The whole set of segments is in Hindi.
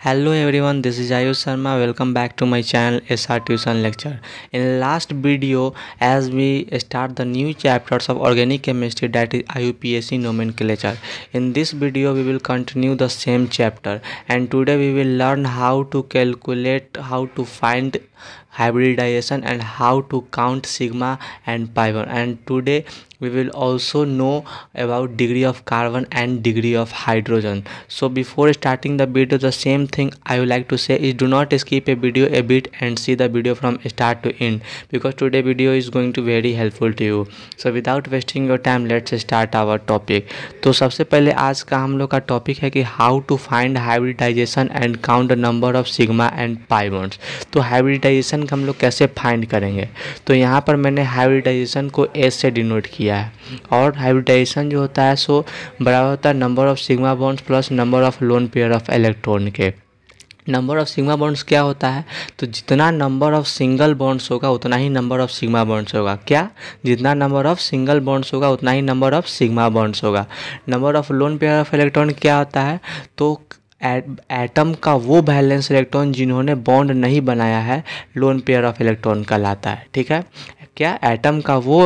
hello everyone this is ayush sharma welcome back to my channel sr tuition lecture in last video as we start the new chapters of organic chemistry that is iupsc nomenclature in this video we will continue the same chapter and today we will learn how to calculate how to find hybridization and how to count sigma and pi and today we will also know about degree of carbon and degree of hydrogen so before starting the video the same thing i would like to say is do not skip a video a bit and see the video from start to end because today video is going to very helpful to you so without wasting your time let's start our topic to sabse pehle aaj ka hum log ka topic hai ki how to find hybridization and count the number of sigma and pi bonds to hybridization ka hum log kaise find karenge to yahan par maine hybridization ko s se denote kiya दिया है और हाइब्रिडाइजेशन जो होता है सो बराबर होता है number of sigma bonds plus number of lone pair of electron के नंबर ऑफ सिग्मा बॉन्ड्स क्या होता है तो जितना नंबर ऑफ सिंगल बॉन्ड्स होगा उतना ही नंबर ऑफ सिग्मा बॉन्ड्स होगा क्या जितना नंबर ऑफ सिंगल बॉन्ड्स होगा उतना ही नंबर ऑफ सिग्मा बॉन्ड्स होगा number of lone pair of electron क्या होता है तो एटम का वो बैलेंस इलेक्ट्रॉन जिन्होंने बॉन्ड नहीं बनाया है लोन पेयर ऑफ इलेक्ट्रॉन कहलाता है ठीक है क्या एटम का वो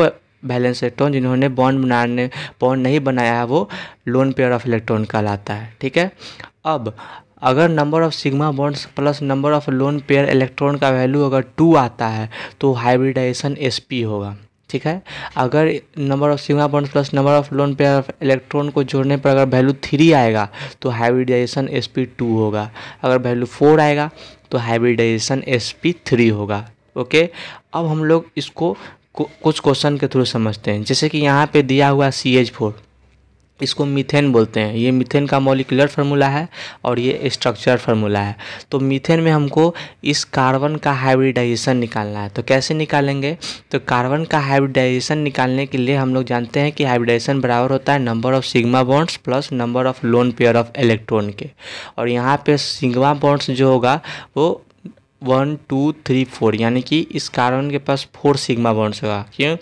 बैलेंस इलेक्ट्रॉन जिन्होंने बॉन्ड बनाने बॉन्ड नहीं बनाया है वो लोन पेयर ऑफ इलेक्ट्रॉन कहलाता है ठीक है अब अगर number of sigma bonds plus number of lone pair electron का वैल्यू अगर टू आता है तो हाइब्रिडाइजेशन एस होगा ठीक है अगर number of sigma bonds plus number of lone pair of electron को जोड़ने पर अगर वैल्यू थ्री आएगा तो हाइब्रिडाइजेशन एस पी टू होगा अगर वैल्यू फोर आएगा तो हाइब्रिडाइजेशन एस पी थ्री होगा ओके अब हम लोग इसको कुछ क्वेश्चन के थ्रू समझते हैं जैसे कि यहाँ पे दिया हुआ सी एच फोर इसको मीथेन बोलते हैं ये मीथेन का मोलिकुलर फार्मूला है और ये स्ट्रक्चर फार्मूला है तो मीथेन में हमको इस कार्बन का हाइब्रिडाइजेशन निकालना है तो कैसे निकालेंगे तो कार्बन का हाइब्रिडाइजेशन निकालने के लिए हम लोग जानते हैं कि हाइब्रिडाइजेशन बराबर होता है number of sigma bonds plus number of lone pair of electron के और यहाँ पर सिग्मा बॉन्ड्स जो होगा वो वन टू थ्री फोर यानी कि इस कार्बन के पास फोर सिग्मा बॉन्ड्स होगा क्यों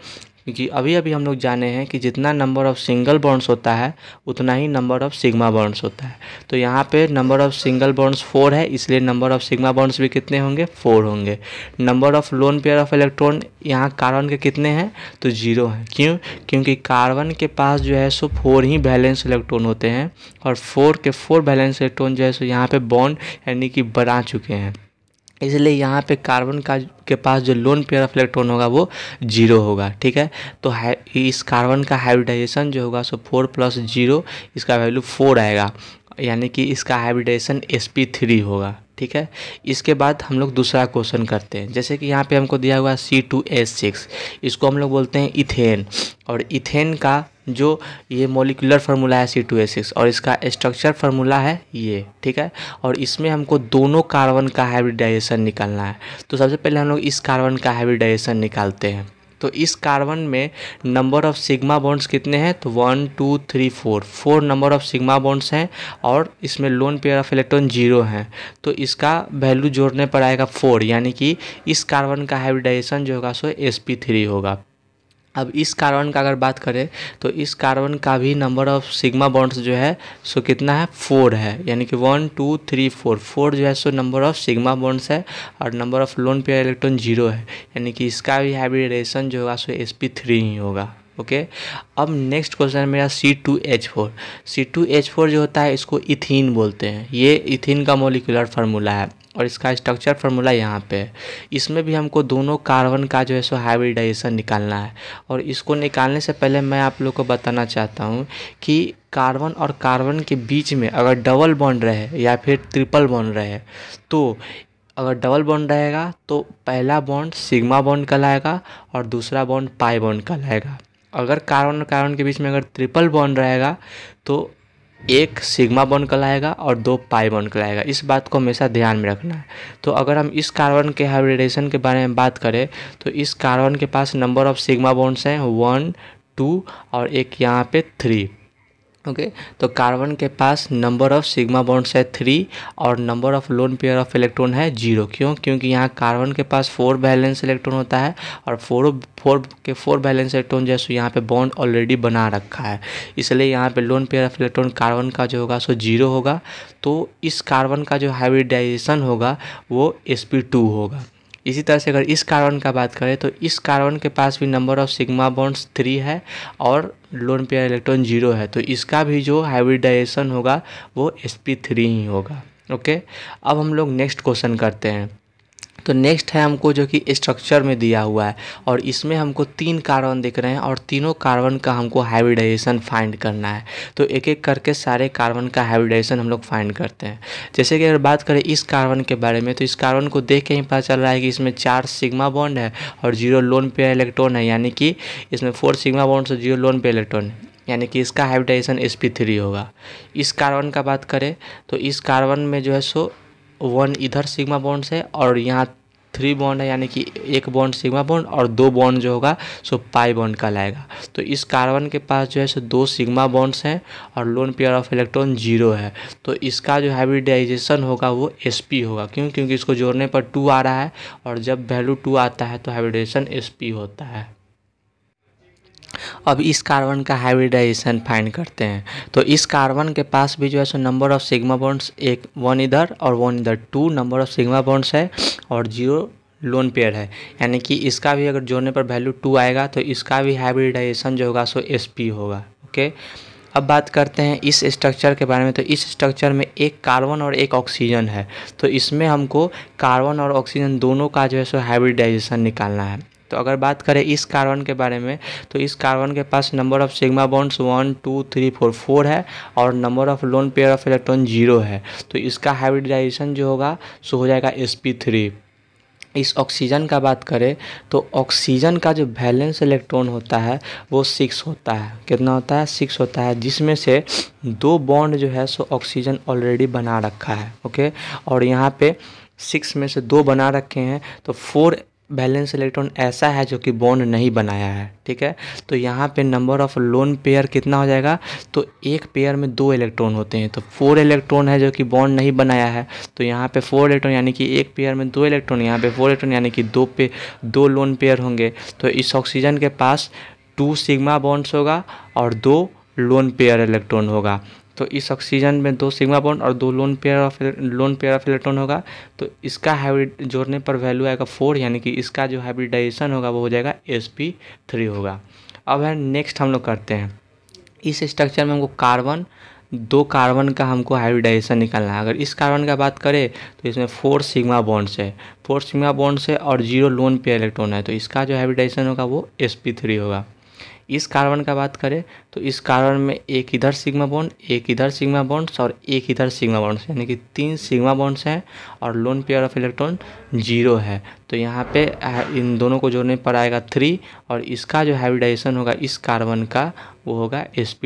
क्योंकि अभी अभी हम लोग जाने हैं कि जितना नंबर ऑफ़ सिंगल बॉन्ड्स होता है उतना ही नंबर ऑफ़ सिग्मा बॉन्ड्स होता है तो यहाँ पे number of single bonds four है इसलिए नंबर ऑफ़ सिग्मा बॉन्ड्स भी कितने होंगे फोर होंगे number of lone pair of electron यहाँ कार्बन के कितने हैं तो जीरो हैं क्यों क्योंकि कार्बन के पास जो है सो फोर ही बैलेंस इलेक्ट्रॉन होते हैं और फोर के फोर बैलेंस इलेक्ट्रॉन जो है सो यहाँ पर बॉन्ड यानी कि बना चुके हैं इसलिए यहाँ पे कार्बन का के पास जो लोन पेयर ऑफ इलेक्ट्रॉन होगा वो जीरो होगा ठीक है तो है इस कार्बन का हाइब्रिडाइजेशन जो होगा सो फोर प्लस जीरो इसका वैल्यू फोर आएगा यानी कि इसका हाइब्रिडाइजेशन एस पी थ्री होगा ठीक है इसके बाद हम लोग दूसरा क्वेश्चन करते हैं जैसे कि यहाँ पे हमको दिया हुआ सी टू एस सिक्स इसको हम लोग बोलते हैं इथेन और इथेन का जो ये मोलिकुलर फार्मूला है सी टू ए सिक्स और इसका स्ट्रक्चर फार्मूला है ये ठीक है और इसमें हमको दोनों कार्बन का हाइब्रिडाइजेशन निकालना है तो सबसे पहले हम लोग इस कार्बन का हाइब्रिडाइजेशन निकालते हैं तो इस कार्बन में नंबर ऑफ सिग्मा बॉन्ड्स कितने हैं तो one two three four four number of sigma bonds हैं और इसमें lone pair of electron zero हैं तो इसका वैल्यू जोड़ने पर आएगा फोर यानी कि इस कार्बन का हाइब्रिडाइजेशन जो होगा सो एस पी थ्री होगा अब इस कार्बन का अगर बात करें तो इस कार्बन का भी नंबर ऑफ सिग्मा बॉन्ड्स जो है सो कितना है फोर है यानी कि one two three four four जो है सो नंबर ऑफ सिग्मा बॉन्ड्स है और number of lone pair electron zero है यानी कि इसका भी हाइब्रिडेशन जो होगा सो एस पी थ्री ही होगा ओके okay? अब नेक्स्ट क्वेश्चन मेरा C two H four C two H four जो होता है इसको इथिन बोलते हैं ये इथिन का मोलिकुलर फार्मूला है और इसका स्ट्रक्चर फार्मूला यहाँ पे है इसमें भी हमको दोनों कार्बन का जो है सो हाइब्रिडाइजेशन निकालना है और इसको निकालने से पहले मैं आप लोग को बताना चाहता हूँ कि कार्बन और कार्बन के बीच में अगर डबल बॉन्ड रहे या फिर ट्रिपल बॉन्ड रहे तो अगर डबल बॉन्ड रहेगा तो पहला बॉन्ड सिग्मा बॉन्ड कहलाएगा और दूसरा बॉन्ड पाई बॉन्ड कहलाएगा अगर कार्बन और कार्बन के बीच में अगर ट्रिपल बॉन्ड रहेगा तो एक सिग्मा बॉन्ड कहलाएगा और दो पाई बॉन्ड कहलाएगा इस बात को हमेशा ध्यान में रखना है तो अगर हम इस कार्बन के हाइब्रिडेशन के बारे में बात करें तो इस कार्बन के पास नंबर ऑफ सिग्मा बॉन्ड्स हैं वन टू और एक यहाँ पे थ्री ओके okay, तो कार्बन के पास नंबर ऑफ सिग्मा बॉन्ड्स है थ्री और number of lone pair of electron है जीरो क्यों क्योंकि यहाँ कार्बन के पास फोर बैलेंस इलेक्ट्रॉन होता है और फोर फोर के फोर बैलेंस इलेक्ट्रॉन जो है सो यहाँ पे बॉन्ड ऑलरेडी बना रखा है इसलिए यहाँ पे lone pair of electron carbon का जो होगा सो जीरो होगा तो इस कार्बन का जो हाइब्रिडाइजेशन होगा वो एस होगा इसी तरह से अगर इस कार्बन का बात करें तो इस कार्बन के पास भी number of sigma bonds three है और लोन पेयर इलेक्ट्रॉन जीरो है तो इसका भी जो हाइब्रिडाइजेशन होगा वो एस ही होगा ओके अब हम लोग नेक्स्ट क्वेश्चन करते हैं तो नेक्स्ट है हमको जो कि स्ट्रक्चर में दिया हुआ है और इसमें हमको तीन कार्बन दिख रहे हैं और तीनों कार्बन का हमको हाइब्रिडाइजेशन फाइंड करना है तो एक एक करके सारे कार्बन का हाइब्रिडाइजेशन हम लोग फाइंड करते हैं जैसे कि अगर बात करें इस कार्बन के बारे में तो इस कार्बन को देख के ही पता चल रहा है कि इसमें चार सिग्मा बॉन्ड है और जीरो लोन पे इलेक्ट्रॉन है यानी कि इसमें फोर सिग्मा बॉन्ड से जीरो लोन पे इलेक्ट्रॉन है यानी कि इसका हाइब्रिडाइजेशन sp3 होगा इस कार्बन का बात करें तो इस कार्बन में जो है सो वन इधर सिग्मा बॉन्ड है और यहाँ थ्री बॉन्ड है यानी कि एक बॉन्ड सिग्मा बॉन्ड और दो बॉन्ड जो होगा सो पाई बॉन्ड कहलाएगा तो इस कार्बन के पास जो है सो दो सिग्मा बॉन्ड्स हैं और lone pair of electron zero है तो इसका जो हाइब्रिडाइजेशन होगा वो एस पी होगा क्यों क्योंकि इसको जोड़ने पर टू आ रहा है और जब वैल्यू टू आता है तो हाइब्रिडाइजेशन एस पी होता है अब इस कार्बन का हाइब्रिडाइजेशन फाइंड करते हैं तो इस कार्बन के पास भी जो है सो नंबर ऑफ सिग्मा बॉन्ड्स एक वन इधर और वन इधर two number of sigma bonds है और जीरो लोन पेयर है यानी कि इसका भी अगर जोड़ने पर वैल्यू टू आएगा तो इसका भी हाइब्रिडाइजेशन जो होगा सो एस पी होगा ओके अब बात करते हैं इस स्ट्रक्चर के बारे में तो इस स्ट्रक्चर में एक कार्बन और एक ऑक्सीजन है तो इसमें हमको कार्बन और ऑक्सीजन दोनों का जो है सो हाइब्रिडाइजेशन निकालना है तो अगर बात करें इस कार्बन के बारे में तो इस कार्बन के पास number of sigma bonds one two three four four है और number of lone pair of electron zero है तो इसका हाइब्रिडाइजेशन जो होगा सो हो जाएगा एस पी थ्री इस ऑक्सीजन का बात करें तो ऑक्सीजन का जो बैलेंस इलेक्ट्रॉन होता है वो सिक्स होता है कितना होता है सिक्स होता है जिसमें से दो बॉन्ड जो है सो ऑक्सीजन ऑलरेडी बना रखा है ओके और यहाँ पे सिक्स में से दो बना रखे हैं तो फोर बैलेंस इलेक्ट्रॉन ऐसा है जो कि बॉन्ड नहीं बनाया है ठीक है तो यहाँ पे नंबर ऑफ लोन पेयर कितना हो जाएगा तो एक पेयर में दो इलेक्ट्रॉन होते हैं तो फोर इलेक्ट्रॉन है जो कि बॉन्ड नहीं बनाया है तो यहाँ पे फोर इलेक्ट्रॉन यानी कि एक पेयर में दो इलेक्ट्रॉन यहाँ पे फोर इलेक्ट्रॉन यानी कि दो पे दो लोन पेयर होंगे तो इस ऑक्सीजन के पास टू सिग्मा बॉन्ड्स होगा और दो लोन पेयर इलेक्ट्रॉन होगा तो इस ऑक्सीजन में दो सिग्मा बॉन्ड और दो lone pair of lone pair of electron होगा तो इसका हाइब्रिड जोड़ने पर वैल्यू आएगा फोर यानी कि इसका जो हाइब्रिडाइजेशन होगा वो हो जाएगा एस पी थ्री होगा अब है नेक्स्ट हम लोग करते हैं इस स्ट्रक्चर में हमको कार्बन दो कार्बन का हमको हाइब्रिडाइजेशन निकालना है अगर इस कार्बन का बात करें तो इसमें फोर सिग्मा बॉन्ड्स है फोर सिग्मा बॉन्ड्स है और जीरो लोन पेयर इलेक्ट्रॉन है तो इसका जो हाइब्रिडाइजेशन होगा वो एस पी थ्री होगा इस कार्बन का बात करें तो इस कार्बन में एक इधर सिग्मा बॉन्ड एक इधर सिग्मा बॉन्ड्स और एक इधर सिग्मा बॉन्ड्स यानी कि तीन सिग्मा बॉन्ड्स हैं और lone pair of electron zero है तो यहाँ पे इन दोनों को जोड़ने पर आएगा थ्री और इसका जो हाइब्रिडाइजेशन होगा इस कार्बन का वो होगा एस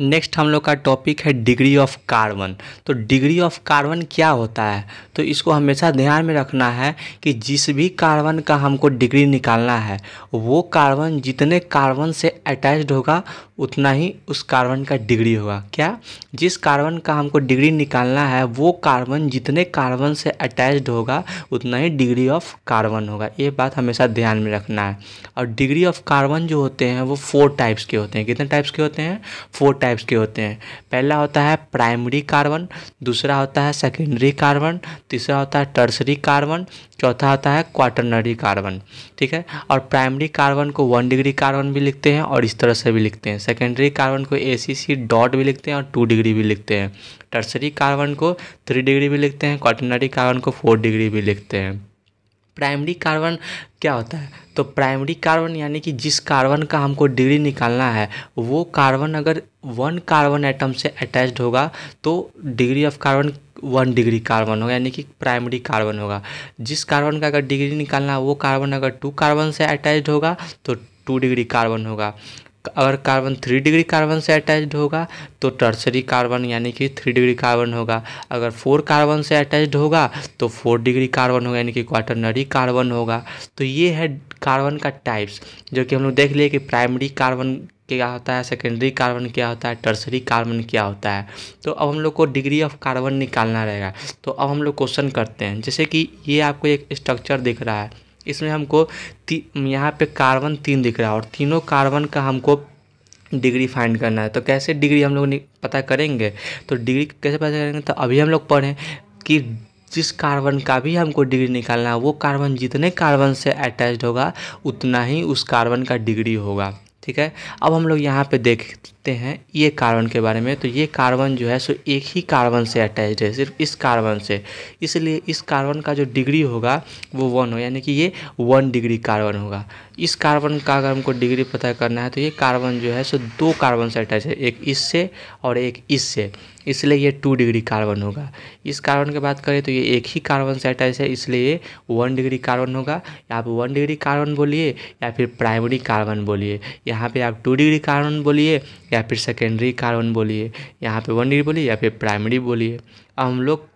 नेक्स्ट हम लोग का टॉपिक है डिग्री ऑफ कार्बन तो डिग्री ऑफ कार्बन क्या होता है तो इसको हमेशा ध्यान में रखना है कि जिस भी कार्बन का हमको डिग्री निकालना है वो कार्बन जितने कार्बन से अटैच्ड होगा उतना ही उस कार्बन का डिग्री होगा क्या जिस कार्बन का हमको डिग्री निकालना है वो कार्बन जितने कार्बन से अटैच्ड होगा उतना ही डिग्री ऑफ कार्बन होगा ये बात हमेशा ध्यान में रखना है और डिग्री ऑफ कार्बन जो होते हैं वो फोर टाइप्स के होते हैं कितने टाइप्स के होते हैं फोर टाइप्स के होते हैं पहला होता है प्राइमरी कार्बन दूसरा होता है सेकेंडरी कार्बन तीसरा होता है टर्सरी कार्बन चौथा होता है क्वार्टनरी कार्बन ठीक है और प्राइमरी कार्बन को वन डिग्री कार्बन भी लिखते हैं और इस तरह से भी लिखते हैं सेकेंडरी कार्बन को ए सी सी डॉट भी लिखते हैं और टू डिग्री भी लिखते हैं टर्सरी कार्बन को थ्री डिग्री भी लिखते हैं क्वार्टनरी कार्बन को फोर डिग्री भी लिखते हैं प्राइमरी कार्बन क्या होता है तो प्राइमरी कार्बन यानी कि जिस कार्बन का हमको डिग्री निकालना है वो कार्बन अगर वन कार्बन एटम से अटैच्ड होगा तो degree of carbon one degree carbon होगा यानी कि प्राइमरी कार्बन होगा जिस कार्बन का अगर डिग्री निकालना है वो कार्बन अगर टू कार्बन से अटैच्ड होगा तो टू डिग्री कार्बन होगा अगर कार्बन थ्री डिग्री कार्बन से अटैच्ड होगा तो टर्सरी कार्बन यानी कि थ्री डिग्री कार्बन होगा अगर फोर कार्बन से अटैच्ड होगा तो फोर डिग्री कार्बन होगा यानी कि क्वार्टनरी कार्बन होगा तो ये है कार्बन का टाइप्स जो कि हम लोग देख लिए कि प्राइमरी कार्बन क्या होता है सेकेंडरी कार्बन क्या होता है टर्सरी कार्बन क्या होता है तो अब हम लोग को डिग्री ऑफ कार्बन निकालना रहेगा तो अब हम लोग क्वेश्चन करते हैं जैसे कि ये आपको एक स्ट्रक्चर दिख रहा है इसमें हमको यहाँ पे कार्बन तीन दिख रहा है और तीनों कार्बन का हमको डिग्री फाइंड करना है तो कैसे डिग्री हम लोग पता करेंगे तो डिग्री कैसे पता करेंगे तो अभी हम लोग पढ़ें कि जिस कार्बन का भी हमको डिग्री निकालना है वो कार्बन जितने कार्बन से अटैच होगा उतना ही उस कार्बन का डिग्री होगा ठीक है अब हम लोग यहाँ पे देखते हैं ये कार्बन के बारे में तो ये कार्बन जो है सो एक ही कार्बन से अटैच है सिर्फ इस कार्बन से इसलिए इस कार्बन का जो डिग्री होगा वो वन हो यानी कि ये वन डिग्री कार्बन होगा इस कार्बन का अगर हमको डिग्री पता करना है तो ये कार्बन जो है सो दो कार्बन से अटैच है एक इससे और एक इससे इसलिए ये टू डिग्री कार्बन होगा इस कार्बन की बात करें तो ये एक ही कार्बन से अटैच है इसलिए ये वन डिग्री कार्बन होगा या आप वन डिग्री कार्बन बोलिए या फिर प्राइमरी कार्बन बोलिए यहाँ पे आप टू डिग्री कार्बन बोलिए या फिर सेकेंडरी कार्बन बोलिए यहाँ पे वन डिग्री बोलिए या फिर प्राइमरी बोलिए अब हम लोग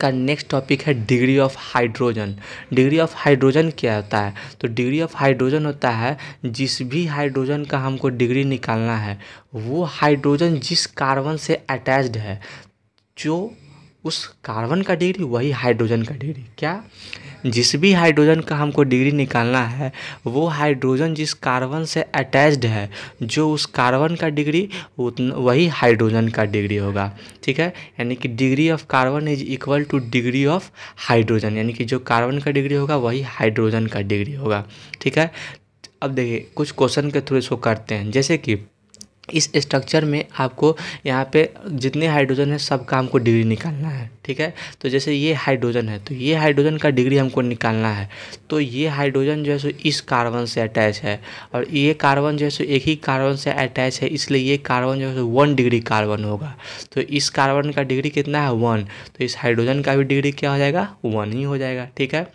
का नेक्स्ट टॉपिक है degree of hydrogen degree of hydrogen क्या होता है तो डिग्री ऑफ हाइड्रोजन होता है जिस भी हाइड्रोजन का हमको डिग्री निकालना है वो हाइड्रोजन जिस कार्बन से अटैच्ड है जो उस कार्बन का डिग्री वही हाइड्रोजन का डिग्री क्या जिस भी हाइड्रोजन का हमको डिग्री निकालना है वो हाइड्रोजन जिस कार्बन से अटैच्ड है जो उस कार्बन का डिग्री उतना वही हाइड्रोजन का डिग्री होगा ठीक है यानी कि degree of carbon is equal to degree of hydrogen यानी कि जो कार्बन का डिग्री होगा वही हाइड्रोजन का डिग्री होगा ठीक है अब देखिए कुछ क्वेश्चन के थ्रू इसको करते हैं जैसे कि इस स्ट्रक्चर में आपको यहाँ पे जितने हाइड्रोजन है सबका हमको डिग्री निकालना है ठीक है तो जैसे ये हाइड्रोजन है तो ये हाइड्रोजन का डिग्री हमको निकालना है तो ये हाइड्रोजन जो है सो इस कार्बन से अटैच है और ये कार्बन जो है सो एक ही कार्बन से अटैच है इसलिए ये कार्बन जो है सो वन डिग्री कार्बन होगा तो इस कार्बन का डिग्री कितना है वन तो इस हाइड्रोजन का भी डिग्री क्या हो जाएगा वन ही हो जाएगा ठीक है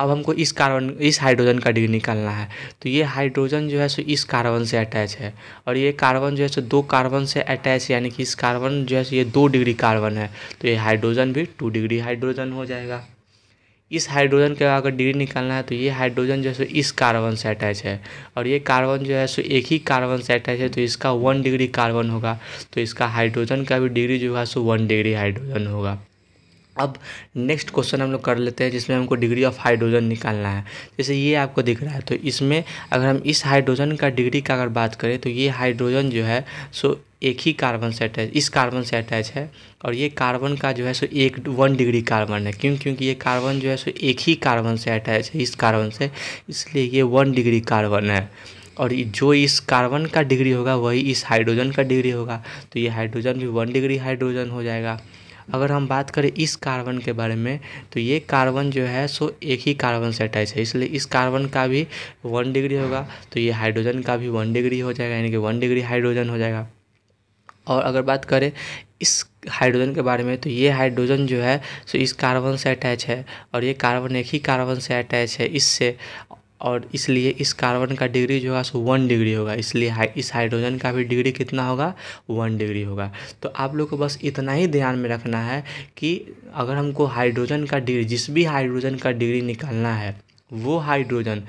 अब हमको इस कार्बन इस हाइड्रोजन का डिग्री निकालना है तो ये हाइड्रोजन जो है सो इस कार्बन से अटैच है और ये कार्बन जो है सो दो कार्बन से अटैच यानी कि इस कार्बन जो है सो ये दो डिग्री कार्बन है तो ये हाइड्रोजन भी टू डिग्री हाइड्रोजन हो जाएगा इस हाइड्रोजन का अगर डिग्री निकालना है तो ये हाइड्रोजन जो है सो इस कार्बन से अटैच है और ये कार्बन जो है सो एक ही कार्बन से अटैच है तो इसका वन डिग्री कार्बन होगा तो इसका हाइड्रोजन का भी डिग्री जो है सो वन डिग्री हाइड्रोजन होगा अब नेक्स्ट क्वेश्चन हम लोग कर लेते हैं जिसमें हमको डिग्री ऑफ हाइड्रोजन निकालना है जैसे ये आपको दिख रहा है तो इसमें अगर हम इस हाइड्रोजन का डिग्री का अगर बात करें तो ये हाइड्रोजन जो है सो एक ही कार्बन से अटैच इस कार्बन से अटैच है और ये कार्बन का जो है सो एक वन डिग्री कार्बन है क्यों क्योंकि ये कार्बन जो है सो एक ही कार्बन से अटैच है इस कार्बन से इसलिए ये वन डिग्री कार्बन है और जो इस कार्बन का डिग्री होगा वही इस हाइड्रोजन का डिग्री होगा तो ये हाइड्रोजन भी वन डिग्री हाइड्रोजन हो जाएगा अगर हम बात करें इस कार्बन के बारे में तो ये कार्बन जो है सो एक ही कार्बन से अटैच है इसलिए इस कार्बन का भी वन डिग्री होगा तो ये हाइड्रोजन का भी वन डिग्री हो जाएगा यानी कि वन डिग्री हाइड्रोजन हो जाएगा और अगर बात करें इस हाइड्रोजन के बारे में तो ये हाइड्रोजन जो है सो इस कार्बन से अटैच है और ये कार्बन एक ही कार्बन से अटैच है इससे और इसलिए इस कार्बन का डिग्री जो है सो वन डिग्री होगा इसलिए इस हाइड्रोजन का भी डिग्री कितना होगा वन डिग्री होगा तो आप लोग को बस इतना ही ध्यान में रखना है कि अगर हमको हाइड्रोजन का डिग्री जिस भी हाइड्रोजन का डिग्री निकालना है वो हाइड्रोजन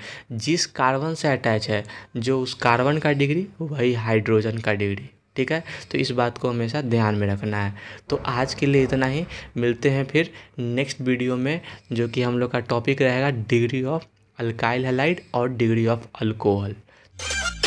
जिस कार्बन से अटैच है जो उस कार्बन का डिग्री वही हाइड्रोजन का डिग्री ठीक है तो इस बात को हमेशा ध्यान में रखना है तो आज के लिए इतना ही मिलते हैं फिर नेक्स्ट वीडियो में जो कि हम लोग का टॉपिक रहेगा डिग्री ऑफ अल्काइल हलाइड और डिग्री ऑफ अल्कोहल